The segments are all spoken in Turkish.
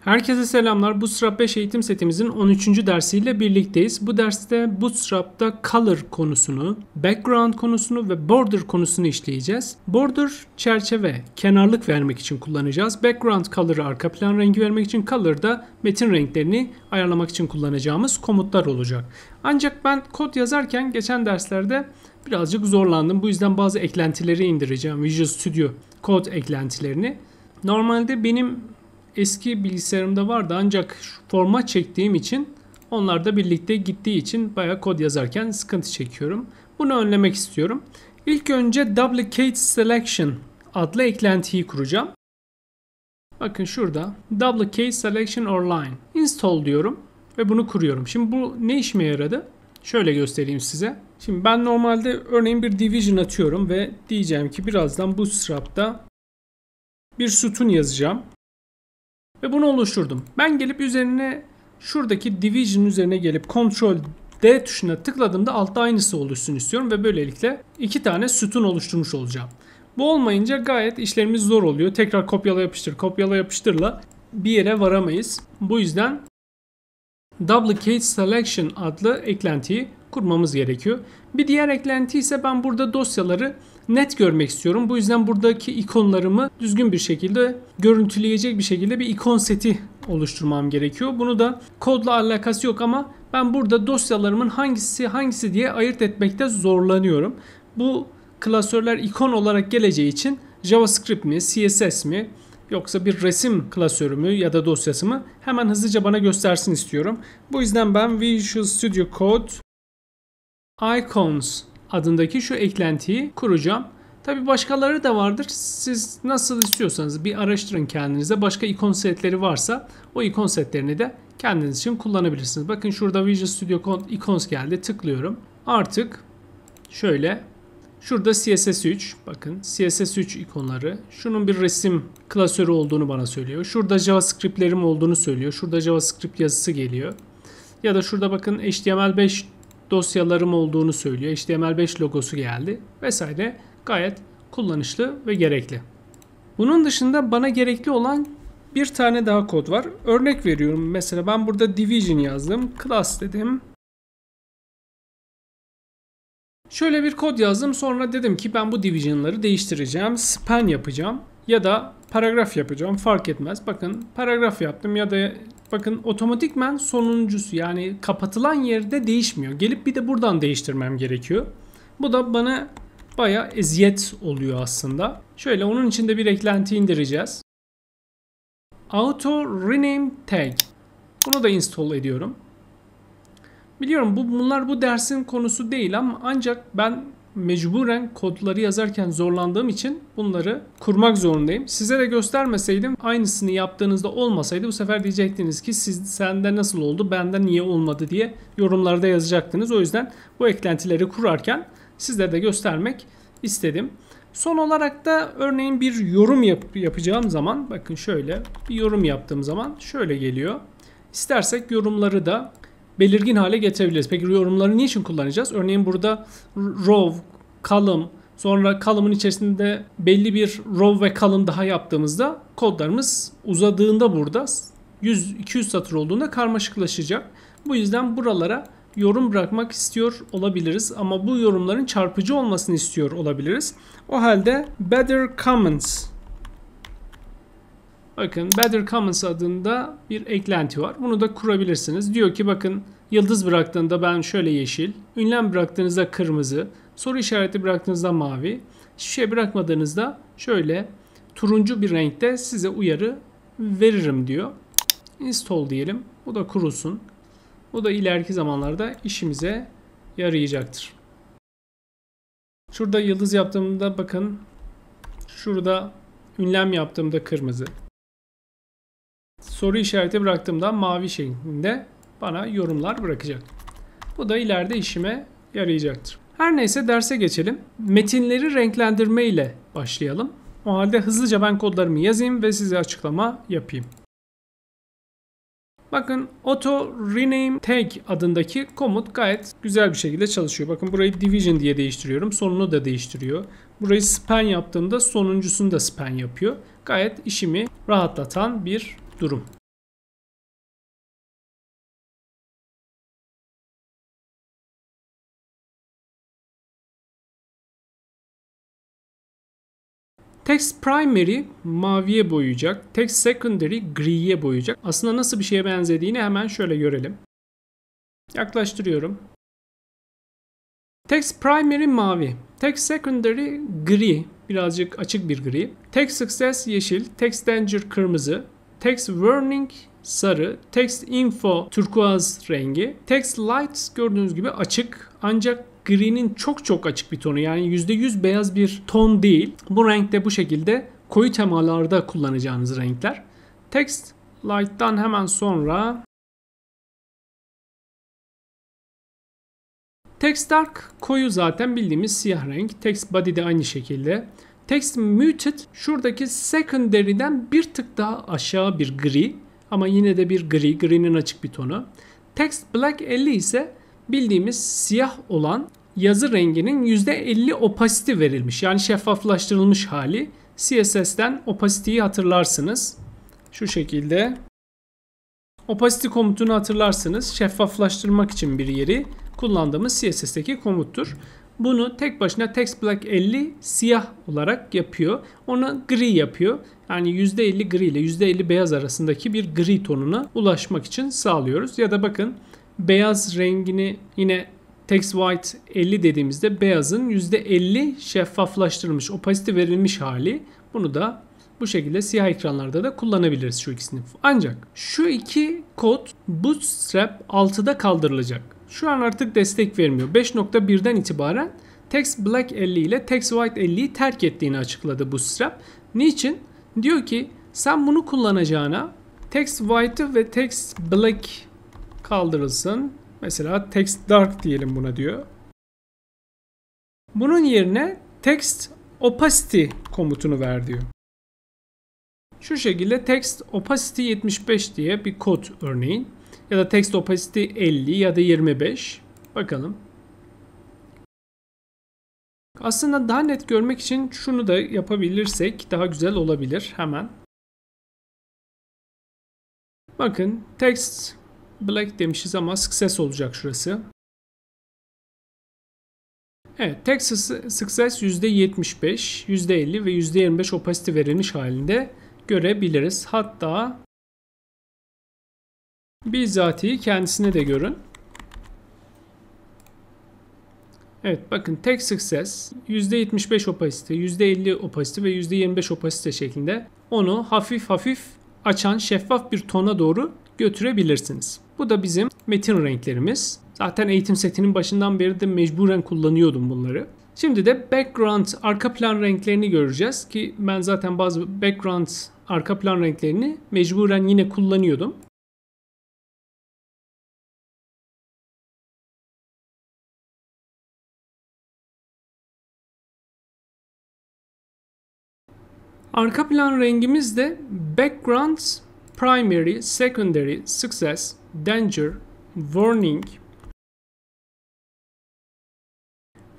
Herkese selamlar. Bootstrap 5 eğitim setimizin 13. dersiyle birlikteyiz. Bu derste Bootstrap'ta color konusunu, background konusunu ve border konusunu işleyeceğiz. Border çerçeve, kenarlık vermek için kullanacağız. Background color'ı arka plan rengi vermek için, color da metin renklerini ayarlamak için kullanacağımız komutlar olacak. Ancak ben kod yazarken geçen derslerde birazcık zorlandım. Bu yüzden bazı eklentileri indireceğim. Visual Studio kod eklentilerini. Normalde benim eski bilgisayarımda vardı ancak format çektiğim için onlar da birlikte gittiği için baya kod yazarken sıkıntı çekiyorum. Bunu önlemek istiyorum. İlk önce Duplicate Selection adlı eklentiyi kuracağım. Bakın şurada Duplicate Selection Online install diyorum ve bunu kuruyorum. Şimdi bu ne işime yaradı? Şöyle göstereyim size. Şimdi ben normalde örneğin bir division atıyorum ve diyeceğim ki birazdan bu bootstrap'ta bir sütun yazacağım. Ve bunu oluşturdum. Ben gelip üzerine şuradaki division üzerine gelip Ctrl D tuşuna tıkladığımda altta aynısı oluşsun istiyorum ve böylelikle iki tane sütun oluşturmuş olacağım. Bu olmayınca gayet işlerimiz zor oluyor. Tekrar kopyala yapıştır kopyala yapıştırla bir yere varamayız. Bu yüzden Duplicate Selection adlı eklentiyi kurmamız gerekiyor. Bir diğer eklenti ise ben burada dosyaları net görmek istiyorum. Bu yüzden buradaki ikonlarımı düzgün bir şekilde görüntüleyecek bir şekilde bir ikon seti oluşturmam gerekiyor. Bunu da kodla alakası yok ama ben burada dosyalarımın hangisi hangisi diye ayırt etmekte zorlanıyorum. Bu klasörler ikon olarak geleceği için JavaScript mi, CSS mi yoksa bir resim klasörü mü ya da dosyası mı hemen hızlıca bana göstersin istiyorum. Bu yüzden ben Visual Studio Code Icons adındaki şu eklentiyi kuracağım. Tabi başkaları da vardır. Siz nasıl istiyorsanız bir araştırın kendinize. Başka ikon setleri varsa o ikon setlerini de kendiniz için kullanabilirsiniz. Bakın şurada Visual Studio Icons geldi. Tıklıyorum. Artık şöyle şurada CSS3 bakın CSS3 ikonları. Şunun bir resim klasörü olduğunu bana söylüyor. Şurada JavaScript'lerim olduğunu söylüyor. Şurada JavaScript yazısı geliyor. Ya da şurada bakın HTML5 dosyalarım olduğunu söylüyor. HTML5 logosu geldi vesaire. Gayet kullanışlı ve gerekli. Bunun dışında bana gerekli olan bir tane daha kod var. Örnek veriyorum. Mesela ben burada division yazdım. Class dedim. Şöyle bir kod yazdım. Sonra dedim ki ben bu division'ları değiştireceğim. Span yapacağım ya da paragraf yapacağım fark etmez. Bakın paragraf yaptım ya da bakın otomatikmen sonuncusu yani kapatılan yerde değişmiyor. Gelip bir de buradan değiştirmem gerekiyor. Bu da bana baya eziyet oluyor aslında. Şöyle onun için de bir eklenti indireceğiz. Auto Rename Tag. Bunu da install ediyorum. Biliyorum bu bunlar bu dersin konusu değil ama ancak ben mecburen kodları yazarken zorlandığım için bunları kurmak zorundayım. Size de göstermeseydim aynısını yaptığınızda olmasaydı bu sefer diyecektiniz ki siz sende nasıl oldu bende niye olmadı diye yorumlarda yazacaktınız. O yüzden bu eklentileri kurarken sizlere de göstermek istedim. Son olarak da örneğin bir yorum yap yapacağım zaman bakın şöyle bir yorum yaptığım zaman şöyle geliyor. İstersek yorumları da belirgin hale getirebiliriz. Peki yorumları niçin kullanacağız? Örneğin burada row, column, Sonra column'ın içerisinde belli bir row ve column daha yaptığımızda kodlarımız uzadığında burada 100-200 satır olduğunda karmaşıklaşacak. Bu yüzden buralara yorum bırakmak istiyor olabiliriz ama bu yorumların çarpıcı olmasını istiyor olabiliriz. O halde better comments Bakın Better Commons adında bir eklenti var. Bunu da kurabilirsiniz. Diyor ki bakın yıldız bıraktığında ben şöyle yeşil, ünlem bıraktığınızda kırmızı, soru işareti bıraktığınızda mavi, hiçbir şey bırakmadığınızda şöyle turuncu bir renkte size uyarı veririm diyor. Install diyelim. Bu da kurulsun. Bu da ileriki zamanlarda işimize yarayacaktır. Şurada yıldız yaptığımda bakın şurada ünlem yaptığımda kırmızı soru işareti bıraktığımdan mavi şeklinde bana yorumlar bırakacak. Bu da ileride işime yarayacaktır. Her neyse derse geçelim. Metinleri renklendirme ile başlayalım. O halde hızlıca ben kodlarımı yazayım ve size açıklama yapayım. Bakın auto rename tag adındaki komut gayet güzel bir şekilde çalışıyor. Bakın burayı division diye değiştiriyorum. Sonunu da değiştiriyor. Burayı span yaptığımda sonuncusunu da span yapıyor. Gayet işimi rahatlatan bir durum. Text primary maviye boyayacak. Text secondary griye boyayacak. Aslında nasıl bir şeye benzediğini hemen şöyle görelim. Yaklaştırıyorum. Text primary mavi. Text secondary gri. Birazcık açık bir gri. Text success yeşil. Text danger kırmızı. Text Warning sarı, Text Info turkuaz rengi, Text Light gördüğünüz gibi açık ancak Green'in çok çok açık bir tonu yani %100 beyaz bir ton değil. Bu renkte bu şekilde koyu temalarda kullanacağınız renkler. Text Light'tan hemen sonra Text Dark koyu zaten bildiğimiz siyah renk. Text Body de aynı şekilde. Text Muted şuradaki secondary'den bir tık daha aşağı bir gri ama yine de bir gri, gri'nin açık bir tonu. Text Black 50 ise bildiğimiz siyah olan yazı renginin %50 opasite verilmiş. Yani şeffaflaştırılmış hali. CSS'den opasiteyi hatırlarsınız. Şu şekilde. Opacity komutunu hatırlarsınız. Şeffaflaştırmak için bir yeri kullandığımız CSS'teki komuttur. Bunu tek başına text black 50 siyah olarak yapıyor. Ona gri yapıyor. Yani %50 gri ile %50 beyaz arasındaki bir gri tonuna ulaşmak için sağlıyoruz. Ya da bakın beyaz rengini yine text white 50 dediğimizde beyazın %50 şeffaflaştırılmış, opasite verilmiş hali. Bunu da bu şekilde siyah ekranlarda da kullanabiliriz şu ikisini. Ancak şu iki kod Bootstrap 6'da kaldırılacak şu an artık destek vermiyor. 5.1'den itibaren text Black 50 ile text White 50'yi terk ettiğini açıkladı bu strap. Niçin? Diyor ki sen bunu kullanacağına text-white ve text Black kaldırılsın. Mesela text Dark diyelim buna diyor. Bunun yerine Text Opacity komutunu ver diyor. Şu şekilde Text Opacity 75 diye bir kod örneğin ya da text opacity 50 ya da 25. Bakalım. Aslında daha net görmek için şunu da yapabilirsek daha güzel olabilir hemen. Bakın text black demişiz ama success olacak şurası. Evet, text Success %75, %50 ve %25 opacity verilmiş halinde görebiliriz. Hatta Bizzatihi kendisine de görün. Evet bakın tek success %75 opasite, %50 opasite ve %25 opasite şeklinde onu hafif hafif açan şeffaf bir tona doğru götürebilirsiniz. Bu da bizim metin renklerimiz. Zaten eğitim setinin başından beri de mecburen kullanıyordum bunları. Şimdi de background arka plan renklerini göreceğiz ki ben zaten bazı background arka plan renklerini mecburen yine kullanıyordum. Arka plan rengimiz de background, primary, secondary, success, danger, warning,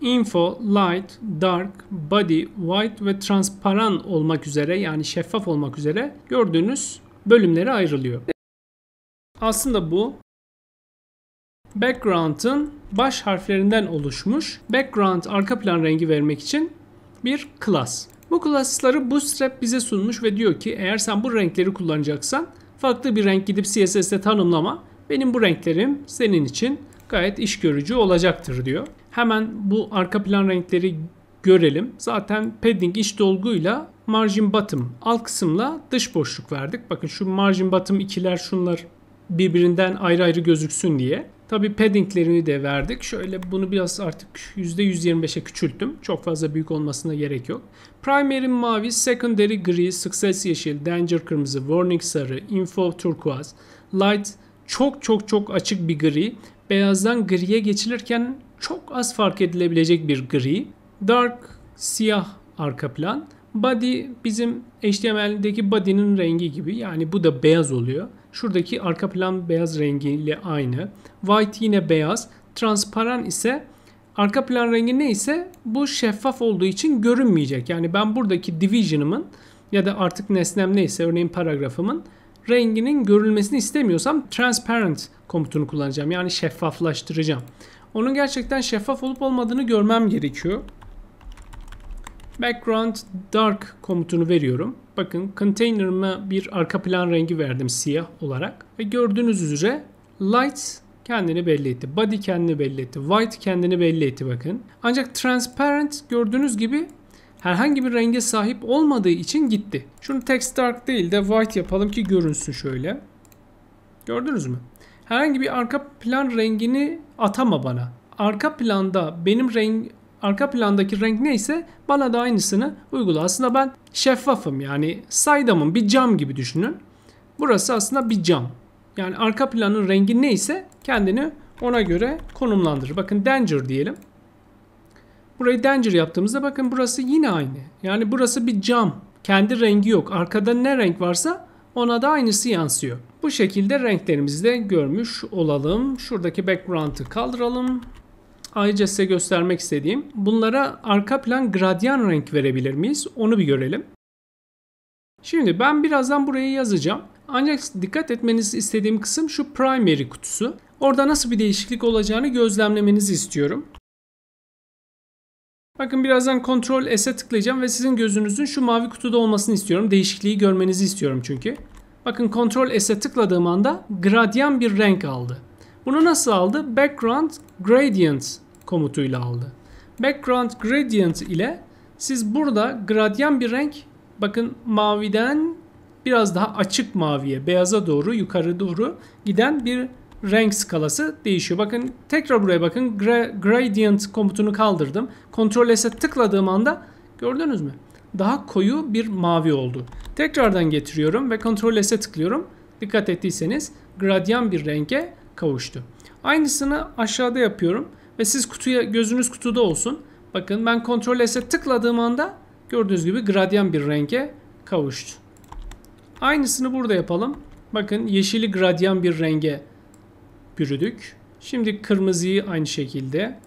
info, light, dark, body, white ve transparan olmak üzere yani şeffaf olmak üzere gördüğünüz bölümlere ayrılıyor. Aslında bu background'ın baş harflerinden oluşmuş background arka plan rengi vermek için bir class. Bu classları Bootstrap bize sunmuş ve diyor ki eğer sen bu renkleri kullanacaksan farklı bir renk gidip CSS'te tanımlama. Benim bu renklerim senin için gayet iş görücü olacaktır diyor. Hemen bu arka plan renkleri görelim. Zaten padding iç dolguyla margin bottom alt kısımla dış boşluk verdik. Bakın şu margin bottom ikiler şunlar birbirinden ayrı ayrı gözüksün diye. Tabi paddinglerini de verdik. Şöyle bunu biraz artık %125'e küçülttüm. Çok fazla büyük olmasına gerek yok. Primary mavi, secondary gri, success yeşil, danger kırmızı, warning sarı, info turkuaz, light çok çok çok açık bir gri. Beyazdan griye geçilirken çok az fark edilebilecek bir gri. Dark siyah arka plan. Body bizim HTML'deki body'nin rengi gibi yani bu da beyaz oluyor. Şuradaki arka plan beyaz rengiyle aynı. White yine beyaz. Transparan ise arka plan rengi neyse bu şeffaf olduğu için görünmeyecek. Yani ben buradaki division'ımın ya da artık nesnem neyse örneğin paragrafımın renginin görülmesini istemiyorsam transparent komutunu kullanacağım. Yani şeffaflaştıracağım. Onun gerçekten şeffaf olup olmadığını görmem gerekiyor. Background Dark komutunu veriyorum. Bakın container'ıma bir arka plan rengi verdim siyah olarak. Ve gördüğünüz üzere Light kendini belli etti. Body kendini belli etti. White kendini belli etti bakın. Ancak Transparent gördüğünüz gibi herhangi bir renge sahip olmadığı için gitti. Şunu text dark değil de white yapalım ki görünsün şöyle. Gördünüz mü? Herhangi bir arka plan rengini atama bana. Arka planda benim rengi arka plandaki renk neyse bana da aynısını uygula. Aslında ben şeffafım yani saydamım bir cam gibi düşünün. Burası aslında bir cam. Yani arka planın rengi neyse kendini ona göre konumlandırır. Bakın danger diyelim. Burayı danger yaptığımızda bakın burası yine aynı. Yani burası bir cam. Kendi rengi yok. Arkada ne renk varsa ona da aynısı yansıyor. Bu şekilde renklerimizi de görmüş olalım. Şuradaki background'ı kaldıralım. Ayrıca size göstermek istediğim bunlara arka plan gradyan renk verebilir miyiz? Onu bir görelim. Şimdi ben birazdan burayı yazacağım. Ancak dikkat etmenizi istediğim kısım şu primary kutusu. Orada nasıl bir değişiklik olacağını gözlemlemenizi istiyorum. Bakın birazdan Ctrl S'e tıklayacağım ve sizin gözünüzün şu mavi kutuda olmasını istiyorum. Değişikliği görmenizi istiyorum çünkü. Bakın Ctrl S'e tıkladığım anda gradyan bir renk aldı. Bunu nasıl aldı? Background Gradient komutuyla aldı. Background Gradient ile siz burada gradyan bir renk bakın maviden biraz daha açık maviye, beyaza doğru, yukarı doğru giden bir renk skalası değişiyor. Bakın tekrar buraya bakın. Gra gradient komutunu kaldırdım. Ctrl S'e tıkladığım anda gördünüz mü? Daha koyu bir mavi oldu. Tekrardan getiriyorum ve Ctrl S'e tıklıyorum. Dikkat ettiyseniz gradyan bir renge kavuştu. Aynısını aşağıda yapıyorum ve siz kutuya gözünüz kutuda olsun. Bakın ben Ctrl S'e tıkladığım anda gördüğünüz gibi gradyan bir renge kavuştu. Aynısını burada yapalım. Bakın yeşili gradyan bir renge bürüdük. Şimdi kırmızıyı aynı şekilde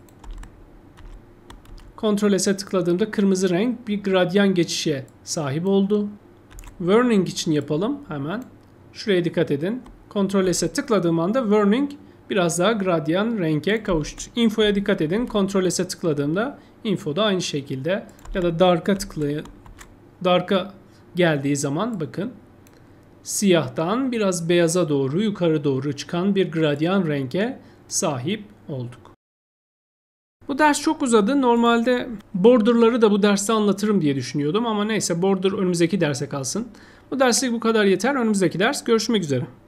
Ctrl S'e tıkladığımda kırmızı renk bir gradyan geçişe sahip oldu. Warning için yapalım hemen. Şuraya dikkat edin. Ctrl S'e tıkladığım anda Warning biraz daha gradyan renge kavuştu. Info'ya dikkat edin. Ctrl S'e tıkladığımda info da aynı şekilde ya da Dark'a tıklayın. Dark'a geldiği zaman bakın siyahtan biraz beyaza doğru yukarı doğru çıkan bir gradyan renge sahip olduk. Bu ders çok uzadı. Normalde borderları da bu derste anlatırım diye düşünüyordum ama neyse border önümüzdeki derse kalsın. Bu derslik bu kadar yeter. Önümüzdeki ders görüşmek üzere.